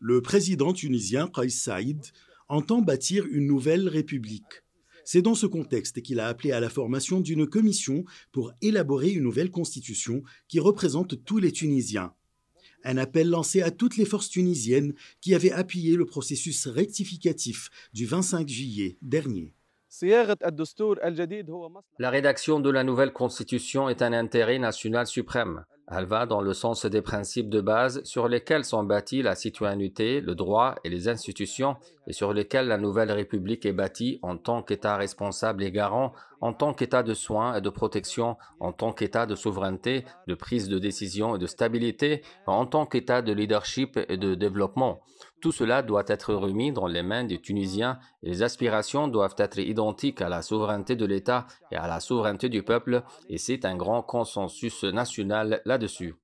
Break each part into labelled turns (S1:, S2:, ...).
S1: Le président tunisien Kais Saïd entend bâtir une nouvelle république. C'est dans ce contexte qu'il a appelé à la formation d'une commission pour élaborer une nouvelle constitution qui représente tous les Tunisiens. Un appel lancé à toutes les forces tunisiennes qui avaient appuyé le processus rectificatif du 25 juillet dernier.
S2: La rédaction de la nouvelle constitution est un intérêt national suprême. Elle va dans le sens des principes de base sur lesquels sont bâties la citoyenneté, le droit et les institutions, et sur lesquels la nouvelle République est bâtie en tant qu'État responsable et garant en tant qu'état de soins et de protection, en tant qu'état de souveraineté, de prise de décision et de stabilité, en tant qu'état de leadership et de développement. Tout cela doit être remis dans les mains des Tunisiens les aspirations doivent être identiques à la souveraineté de l'État et à la souveraineté du peuple et c'est un grand consensus national là-dessus.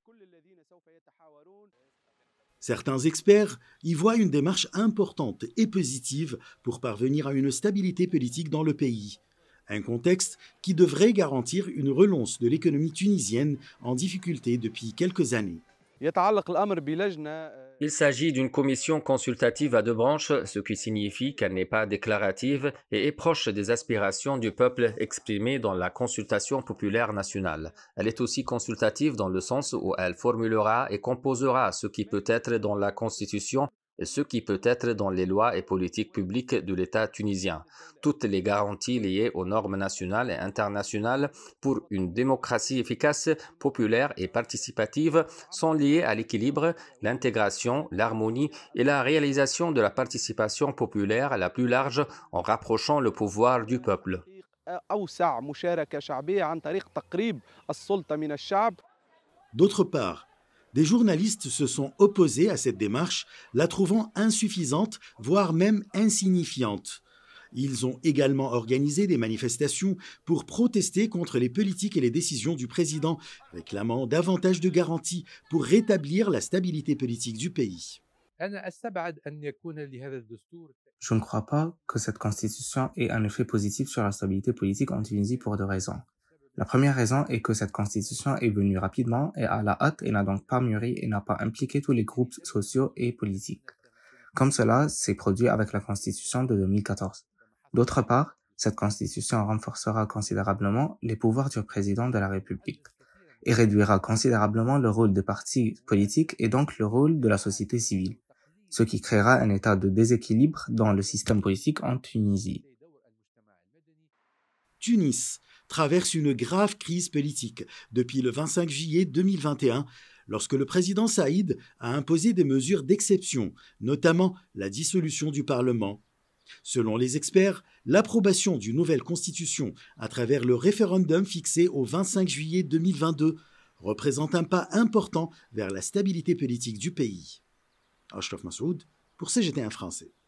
S1: Certains experts y voient une démarche importante et positive pour parvenir à une stabilité politique dans le pays un contexte qui devrait garantir une relance de l'économie tunisienne en difficulté depuis quelques années.
S2: Il s'agit d'une commission consultative à deux branches, ce qui signifie qu'elle n'est pas déclarative et est proche des aspirations du peuple exprimées dans la consultation populaire nationale. Elle est aussi consultative dans le sens où elle formulera et composera ce qui peut être dans la Constitution ce qui peut être dans les lois et politiques publiques de l'État tunisien, toutes les garanties liées aux normes nationales et internationales pour une démocratie efficace, populaire et participative sont liées à l'équilibre, l'intégration, l'harmonie et la réalisation de la participation populaire la plus large en rapprochant le pouvoir du peuple.
S1: D'autre part, des journalistes se sont opposés à cette démarche, la trouvant insuffisante, voire même insignifiante. Ils ont également organisé des manifestations pour protester contre les politiques et les décisions du président, réclamant davantage de garanties pour rétablir la stabilité politique du pays. Je ne crois
S3: pas que cette constitution ait un effet positif sur la stabilité politique en Tunisie pour deux raisons. La première raison est que cette constitution est venue rapidement et à la hâte et n'a donc pas mûri et n'a pas impliqué tous les groupes sociaux et politiques. Comme cela s'est produit avec la constitution de 2014. D'autre part, cette constitution renforcera considérablement les pouvoirs du président de la République et réduira considérablement le rôle des partis politiques et donc le rôle de la société civile, ce qui créera un état de déséquilibre dans le système
S1: politique en Tunisie. Tunis traverse une grave crise politique depuis le 25 juillet 2021 lorsque le président Saïd a imposé des mesures d'exception, notamment la dissolution du Parlement. Selon les experts, l'approbation d'une nouvelle constitution à travers le référendum fixé au 25 juillet 2022 représente un pas important vers la stabilité politique du pays. Ashraf Massoud pour CGT1 français.